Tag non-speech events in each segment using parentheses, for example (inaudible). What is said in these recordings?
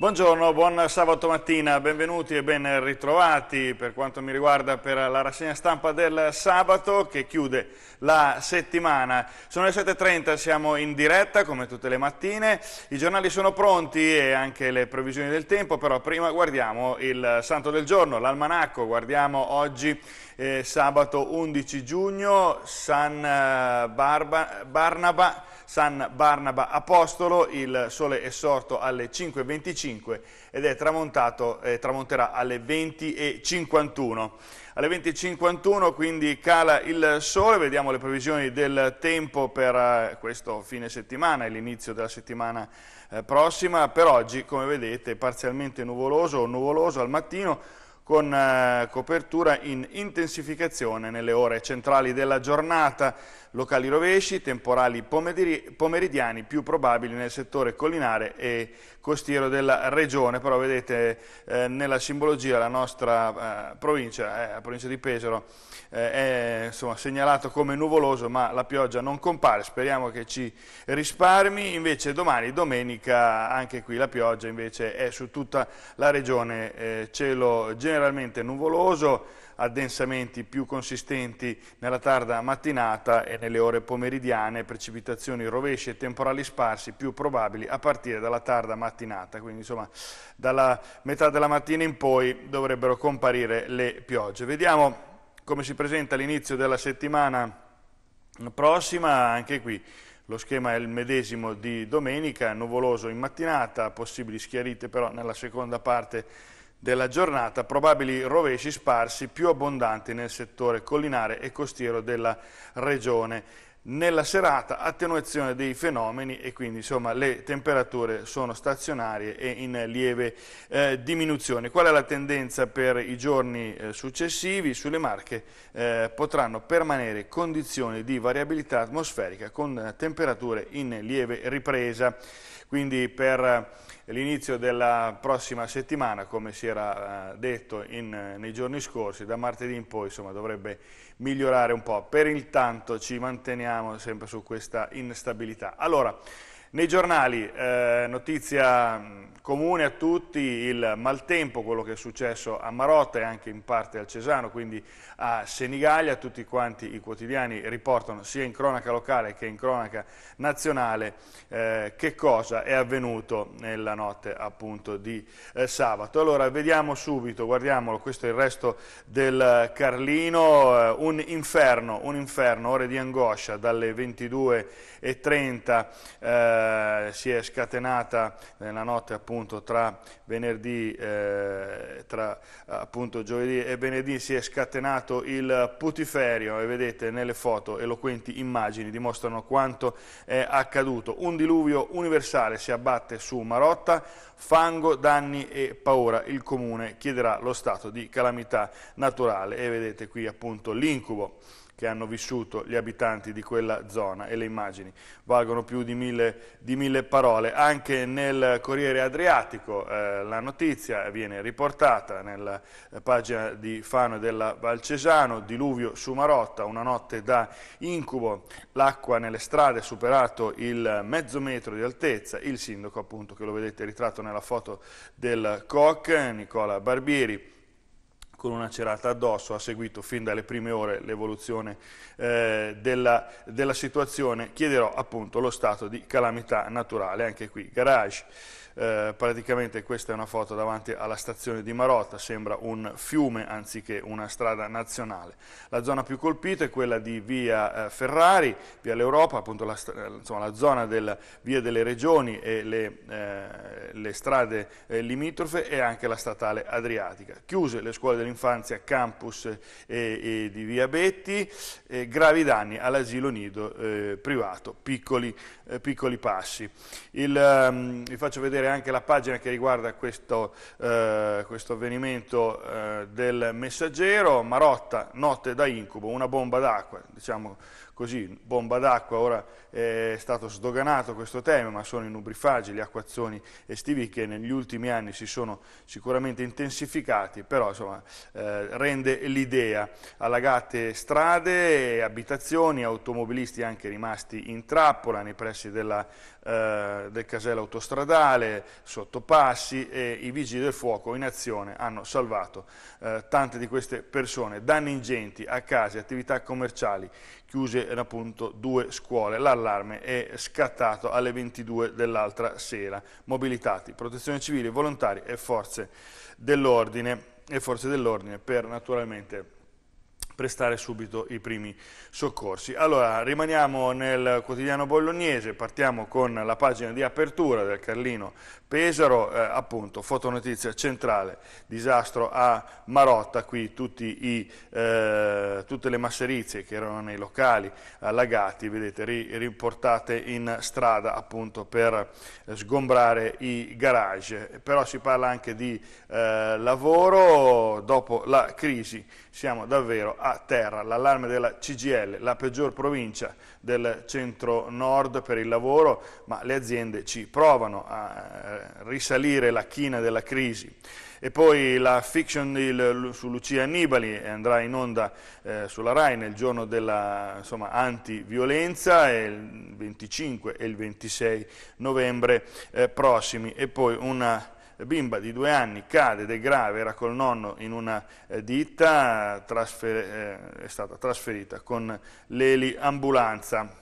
Buongiorno, buon sabato mattina, benvenuti e ben ritrovati per quanto mi riguarda per la rassegna stampa del sabato che chiude la settimana. Sono le 7.30, siamo in diretta come tutte le mattine, i giornali sono pronti e anche le previsioni del tempo, però prima guardiamo il santo del giorno, l'almanacco, guardiamo oggi eh, sabato 11 giugno San eh, Barba, Barnaba San Barnaba Apostolo, il sole è sorto alle 5.25 ed è tramontato, eh, tramonterà alle 20.51. Alle 20.51 quindi cala il sole, vediamo le previsioni del tempo per eh, questo fine settimana e l'inizio della settimana eh, prossima. Per oggi, come vedete, parzialmente nuvoloso o nuvoloso al mattino, con eh, copertura in intensificazione nelle ore centrali della giornata, locali rovesci, temporali pomeridiani più probabili nel settore collinare e costiero della regione, però vedete eh, nella simbologia la nostra eh, provincia, eh, la provincia di Pesaro, eh, è insomma, segnalato come nuvoloso ma la pioggia non compare, speriamo che ci risparmi, invece domani, domenica, anche qui la pioggia invece è su tutta la regione, eh, cielo generale generalmente nuvoloso, addensamenti più consistenti nella tarda mattinata e nelle ore pomeridiane, precipitazioni rovesci e temporali sparsi più probabili a partire dalla tarda mattinata, quindi insomma dalla metà della mattina in poi dovrebbero comparire le piogge. Vediamo come si presenta l'inizio della settimana prossima, anche qui lo schema è il medesimo di domenica, nuvoloso in mattinata, possibili schiarite però nella seconda parte della giornata, probabili rovesci sparsi più abbondanti nel settore collinare e costiero della regione. Nella serata attenuazione dei fenomeni e quindi insomma, le temperature sono stazionarie e in lieve eh, diminuzione. Qual è la tendenza per i giorni eh, successivi? Sulle Marche eh, potranno permanere condizioni di variabilità atmosferica con temperature in lieve ripresa. Quindi per l'inizio della prossima settimana, come si era eh, detto in, eh, nei giorni scorsi, da martedì in poi insomma, dovrebbe migliorare un po'. Per il tanto ci manteniamo sempre su questa instabilità. Allora, nei giornali, eh, notizia mm, comune a tutti, il maltempo, quello che è successo a Marotta e anche in parte al Cesano, quindi a Senigallia, tutti quanti i quotidiani riportano sia in cronaca locale che in cronaca nazionale eh, che cosa è avvenuto nella notte appunto di eh, sabato. Allora vediamo subito, guardiamolo, questo è il resto del Carlino, eh, un inferno, un inferno, ore di angoscia dalle 22 20.30 eh, si è scatenata nella notte appunto tra venerdì, eh, tra appunto giovedì e venerdì si è scatenato il putiferio e vedete nelle foto eloquenti immagini dimostrano quanto è accaduto. Un diluvio universale si abbatte su Marotta, fango, danni e paura. Il comune chiederà lo stato di calamità naturale e vedete qui appunto l'incubo che hanno vissuto gli abitanti di quella zona e le immagini valgono più di mille, di mille parole. Anche nel Corriere Adriatico eh, la notizia viene riportata nella eh, pagina di Fano e della Valcesano, diluvio su Marotta, una notte da incubo, l'acqua nelle strade ha superato il mezzo metro di altezza, il sindaco appunto che lo vedete ritratto nella foto del COC, Nicola Barbieri, con una cerata addosso, ha seguito fin dalle prime ore l'evoluzione eh, della, della situazione, chiederò appunto lo stato di calamità naturale, anche qui garage eh, praticamente questa è una foto davanti alla stazione di Marotta, sembra un fiume anziché una strada nazionale. La zona più colpita è quella di via eh, Ferrari, via l'Europa, appunto la, eh, insomma, la zona della via delle regioni e le, eh, le strade eh, limitrofe e anche la statale Adriatica. Chiuse le scuole dell'infanzia, campus eh, e, e di via Betti, gravi danni all'asilo nido privato, piccoli eh, piccoli passi. Il, ehm, vi faccio vedere anche la pagina che riguarda questo, eh, questo avvenimento eh, del messaggero, Marotta, notte da incubo, una bomba d'acqua, diciamo così, bomba d'acqua, ora è stato sdoganato questo tema, ma sono i nubrifagi, gli acquazzoni estivi che negli ultimi anni si sono sicuramente intensificati, però insomma, eh, rende l'idea. Allagate strade, abitazioni, automobilisti anche rimasti in trappola nei pressi versi della, eh, del casello autostradale, sottopassi e i vigili del fuoco in azione hanno salvato eh, tante di queste persone. Danni ingenti a case, attività commerciali, chiuse appunto due scuole. L'allarme è scattato alle 22 dell'altra sera. Mobilitati, protezione civile, volontari e forze dell'ordine dell per naturalmente prestare subito i primi soccorsi. Allora, rimaniamo nel quotidiano bolognese, partiamo con la pagina di apertura del Carlino Pesaro, eh, appunto, fotonotizia centrale, disastro a Marotta, qui i, eh, tutte le masserizie che erano nei locali allagati, vedete, ri, riportate in strada appunto per eh, sgombrare i garage. Però si parla anche di eh, lavoro, dopo la crisi siamo davvero a a terra, l'allarme della CGL, la peggior provincia del centro-nord per il lavoro, ma le aziende ci provano a eh, risalire la china della crisi. E poi la fiction di, su Lucia Annibali eh, andrà in onda eh, sulla RAI nel giorno della dell'antiviolenza, il 25 e il 26 novembre eh, prossimi. E poi una bimba di due anni cade ed è grave, era col nonno in una eh, ditta, eh, è stata trasferita con l'Eli Ambulanza.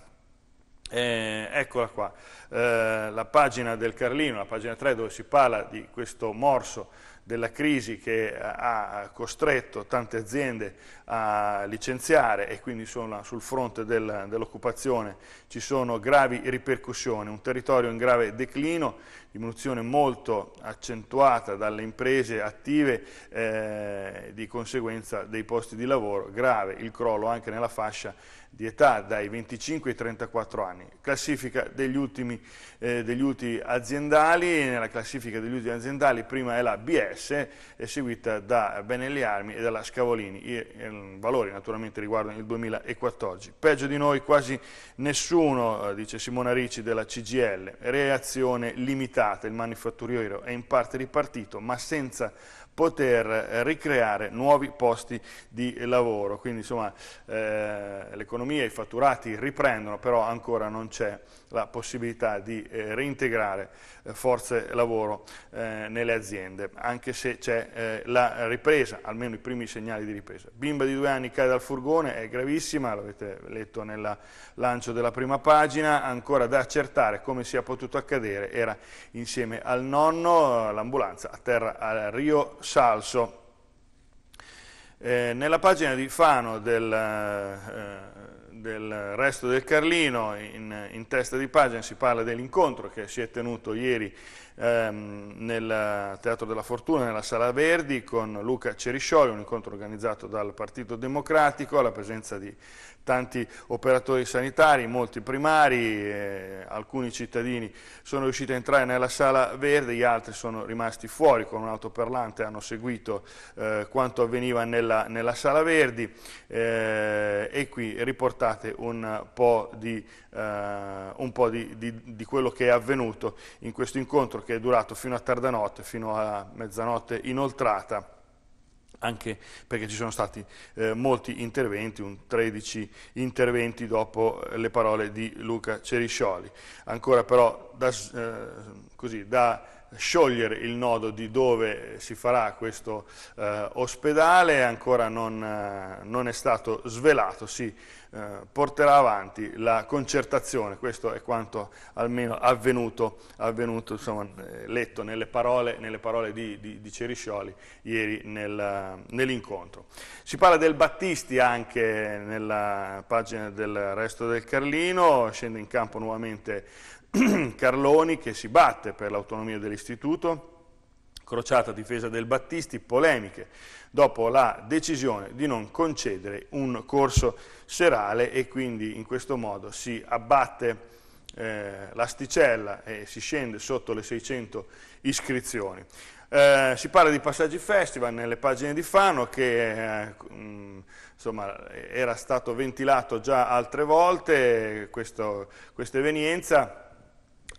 Eh, eccola qua, eh, la pagina del Carlino, la pagina 3 dove si parla di questo morso della crisi che ha costretto tante aziende a licenziare e quindi sono, sul fronte del, dell'occupazione ci sono gravi ripercussioni, un territorio in grave declino, diminuzione molto accentuata dalle imprese attive, eh, di conseguenza dei posti di lavoro, grave il crollo anche nella fascia di età dai 25 ai 34 anni. Classifica degli ultimi, eh, degli ultimi aziendali, nella classifica degli ultimi aziendali prima è la BS, seguita da Benelli Armi e dalla Scavolini, i, i eh, valori naturalmente riguardano il 2014. Peggio di noi quasi nessuno, eh, dice Simona Ricci della CGL, reazione limitata Stato, il manifatturiero è in parte ripartito, ma senza poter eh, ricreare nuovi posti di lavoro. Quindi insomma eh, l'economia e i fatturati riprendono, però ancora non c'è la possibilità di eh, reintegrare eh, forze lavoro eh, nelle aziende, anche se c'è eh, la ripresa, almeno i primi segnali di ripresa. Bimba di due anni cade dal furgone, è gravissima, l'avete letto nel lancio della prima pagina, ancora da accertare come sia potuto accadere, era insieme al nonno, l'ambulanza a terra a Rio Salso. Eh, nella pagina di Fano del... Eh, del resto del Carlino, in, in, testa di pagina si parla dell'incontro che si è tenuto ieri ehm, nel Teatro della Fortuna, nella Sala Verdi, con Luca Ceriscioli, un incontro organizzato dal Partito Democratico, alla presenza di tanti operatori sanitari, molti primari, eh, alcuni cittadini sono riusciti a entrare nella Sala Verde, gli altri sono rimasti fuori con un autoperlante, hanno seguito eh, quanto avveniva nella, nella Sala Verdi eh, e qui riportato raccontate un po' di, eh, un po di, di, di quello che è avvenuto in questo incontro che è durato fino a tarda notte, fino a mezzanotte inoltrata anche perché ci sono stati eh, molti interventi, un 13 interventi dopo le parole di Luca Ceriscioli. Ancora però da, eh, così, da sciogliere il nodo di dove si farà questo eh, ospedale, ancora non, eh, non, è stato svelato, si eh, porterà avanti la concertazione, questo è quanto almeno avvenuto, avvenuto insomma, eh, letto nelle parole, nelle parole di, di, di, Ceriscioli ieri nel, eh, nell'incontro. Si parla del Battisti anche nella pagina del resto del Carlino, scende in campo nuovamente (clears throat) Carloni che si batte per l'autonomia dell'istituto, crociata a difesa del Battisti, polemiche dopo la decisione di non concedere un corso serale e quindi in questo modo si abbatte eh, l'asticella e si scende sotto le 600 iscrizioni. Eh, si parla di passaggi festival nelle pagine di Fano che eh, mm, insomma, era stato ventilato già altre volte questo, questa evenienza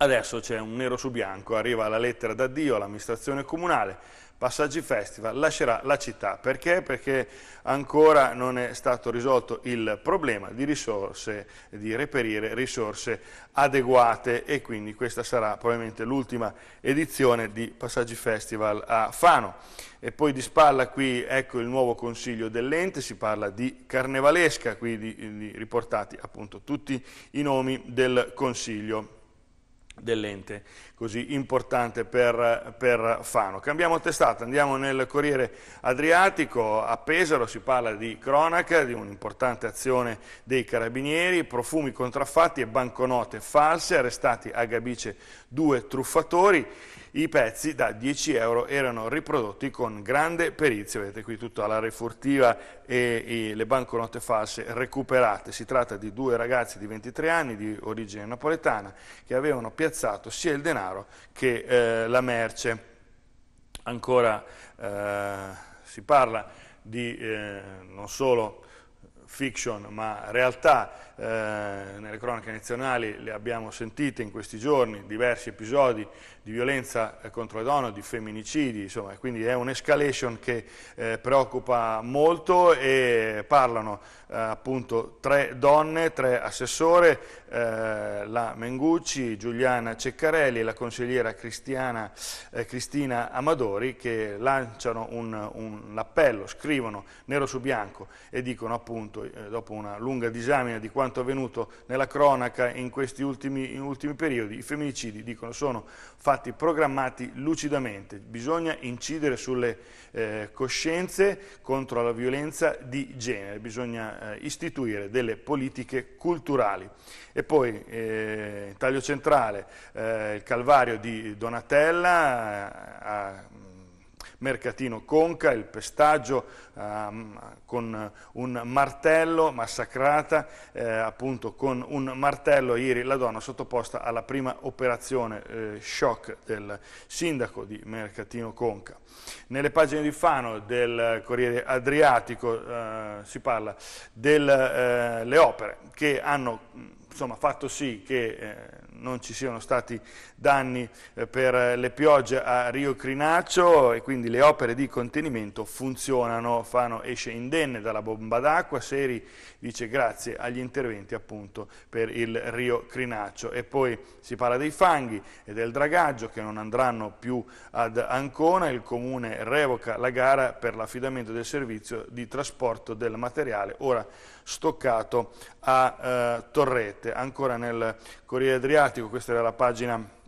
Adesso c'è un nero su bianco, arriva la lettera d'addio all'amministrazione comunale, Passaggi Festival lascerà la città. Perché? Perché ancora non è stato risolto il problema di risorse, di reperire risorse adeguate e quindi questa sarà probabilmente l'ultima edizione di Passaggi Festival a Fano. E poi di spalla qui ecco il nuovo consiglio dell'ente, si parla di carnevalesca, qui di, di riportati appunto tutti i nomi del consiglio dell'ente così importante per, per, Fano. Cambiamo testata, andiamo nel Corriere Adriatico, a Pesaro si parla di cronaca, di un'importante azione dei carabinieri, profumi contraffatti e banconote false, arrestati a Gabice due truffatori i pezzi da 10 euro erano riprodotti con grande perizia, vedete qui tutta la refurtiva e le banconote false recuperate. Si tratta di due ragazzi di 23 anni di origine napoletana che avevano piazzato sia il denaro che eh, la merce. Ancora eh, si parla di eh, non solo fiction ma realtà eh, nelle cronache nazionali le abbiamo sentite in questi giorni, diversi episodi di violenza eh, contro le donne, di femminicidi, insomma, quindi è un'escalation che eh, preoccupa molto e parlano eh, appunto tre donne, tre assessore, eh, la Mengucci, Giuliana Ceccarelli e la consigliera Cristiana, Cristina Amadori che lanciano un, un appello, scrivono nero su bianco e dicono appunto dopo una lunga disamina di quanto quanto avvenuto nella cronaca in questi ultimi, in ultimi periodi, i femminicidi, dicono, sono fatti programmati lucidamente. Bisogna incidere sulle eh, coscienze contro la violenza di genere, bisogna eh, istituire delle politiche culturali. E poi, eh, taglio centrale, eh, il calvario di Donatella, eh, ha, mercatino Conca, il pestaggio ehm, con un martello, massacrata eh, appunto con un martello ieri la donna sottoposta alla prima operazione eh, shock del sindaco di Mercatino Conca. Nelle pagine di Fano del Corriere Adriatico eh, si parla delle eh, opere che hanno insomma, fatto sì che eh, non ci siano stati danni eh, per eh, le piogge a Rio Crinaccio e quindi le opere di contenimento funzionano, Fano esce indenne dalla bomba d'acqua, Seri dice grazie agli interventi appunto per il Rio Crinaccio e poi si parla dei fanghi e del dragaggio che non andranno più ad Ancona, il comune revoca la gara per l'affidamento del servizio di trasporto del materiale ora stoccato a eh, Torrette, ancora nel Corriere Adriatico mediatico, questa era la pagina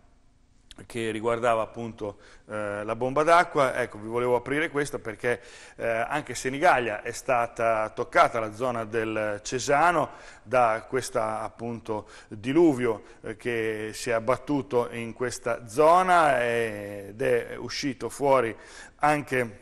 che riguardava appunto eh, la bomba d'acqua, ecco vi volevo aprire questa perché eh, anche Senigallia è stata toccata la zona del Cesano da questo appunto diluvio eh, che si è abbattuto in questa zona ed è uscito fuori anche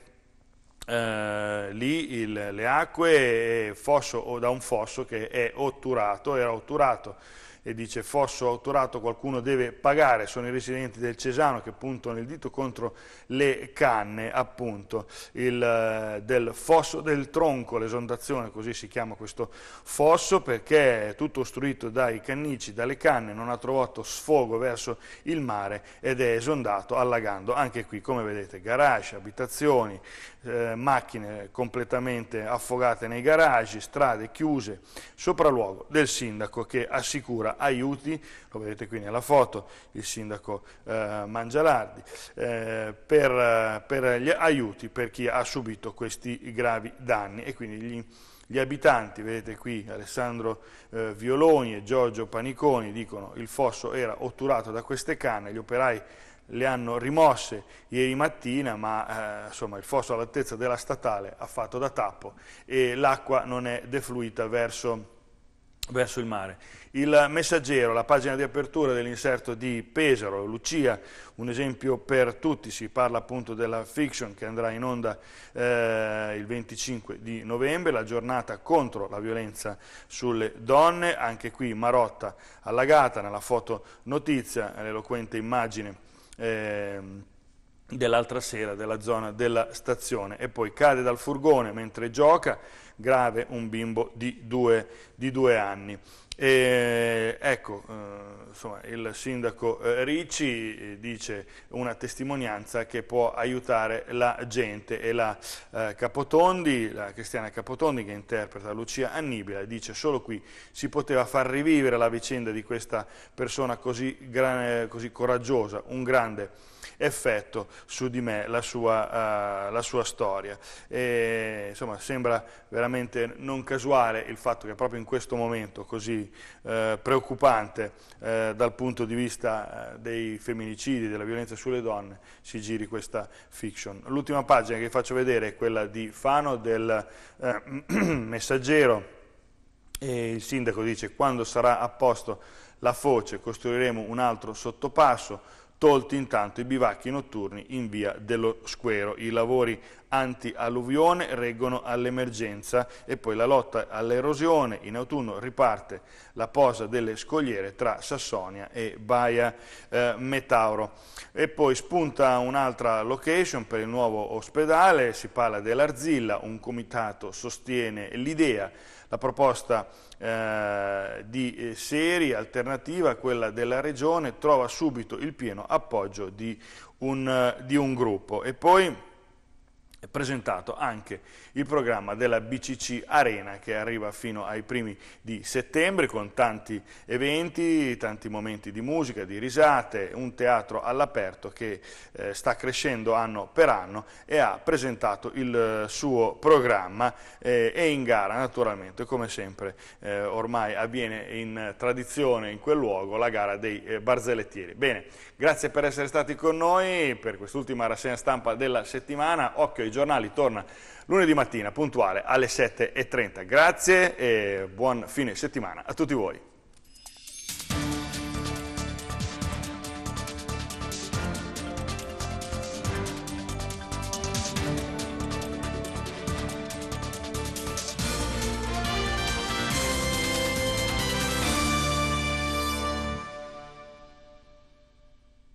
Uh, lì il, le acque fosso, da un fosso che è otturato, era otturato e dice Fosso autorato qualcuno deve pagare, sono i residenti del Cesano che puntano il dito contro le canne appunto il, eh, del fosso del tronco, l'esondazione così si chiama questo fosso perché è tutto ostruito dai cannici, dalle canne, non ha trovato sfogo verso il mare ed è esondato allagando anche qui come vedete garage, abitazioni, eh, macchine completamente affogate nei garage, strade chiuse, sopralluogo del sindaco che assicura aiuti, lo vedete qui nella foto, il sindaco eh, Mangialardi, eh, per, per, gli aiuti per chi ha subito questi gravi danni e quindi gli gli abitanti, vedete qui Alessandro eh, Violoni e Giorgio Paniconi, dicono che il fosso era otturato da queste canne, gli operai le hanno rimosse ieri mattina, ma eh, insomma, il fosso all'altezza della statale ha fatto da tappo e l'acqua non è defluita verso, verso il mare. Il messaggero, la pagina di apertura dell'inserto di Pesaro, Lucia, un esempio per tutti, si parla appunto della fiction che andrà in onda eh, il 25 di novembre, la giornata contro la violenza sulle donne, anche qui Marotta allagata nella foto notizia, l'eloquente immagine Ehm, dell'altra sera della zona della stazione e poi cade dal furgone mentre gioca, grave un bimbo di due, di due anni. E, ecco, eh, insomma, il sindaco eh, Ricci eh, dice una testimonianza che può aiutare la gente e la eh, Capotondi, la Cristiana Capotondi che interpreta Lucia Annibila, dice solo qui si poteva far rivivere la vicenda di questa persona così, gran, così coraggiosa, un grande effetto su di me la sua, uh, la sua storia. E, insomma, sembra veramente non casuale il fatto che proprio in questo momento così eh, preoccupante eh, dal punto di vista eh, dei femminicidi, della violenza sulle donne, si giri questa fiction. L'ultima pagina che faccio vedere è quella di Fano del eh, (clears throat) messaggero e il sindaco dice quando sarà a posto la foce costruiremo un altro sottopasso, tolti intanto i bivacchi notturni in via dello Squero. I lavori anti-alluvione reggono all'emergenza e poi la lotta all'erosione. In autunno riparte la posa delle scogliere tra Sassonia e Baia eh, Metauro. E poi spunta un'altra location per il nuovo ospedale, si parla dell'Arzilla, un comitato sostiene l'idea la proposta eh, di eh, Seri, alternativa a quella della Regione, trova subito il pieno appoggio di un, eh, di un gruppo. E poi presentato anche il programma della BCC Arena che arriva fino ai primi di settembre con tanti eventi, tanti momenti di musica, di risate, un teatro all'aperto che eh, sta crescendo anno per anno e ha presentato il eh, suo programma eh, in gara naturalmente come sempre eh, ormai avviene in tradizione in quel luogo la gara dei eh, barzellettieri. Bene, grazie per essere stati con noi per quest'ultima rassegna stampa della settimana, occhio ai giornali torna lunedì mattina puntuale alle 7.30. Grazie e buon fine settimana a tutti voi.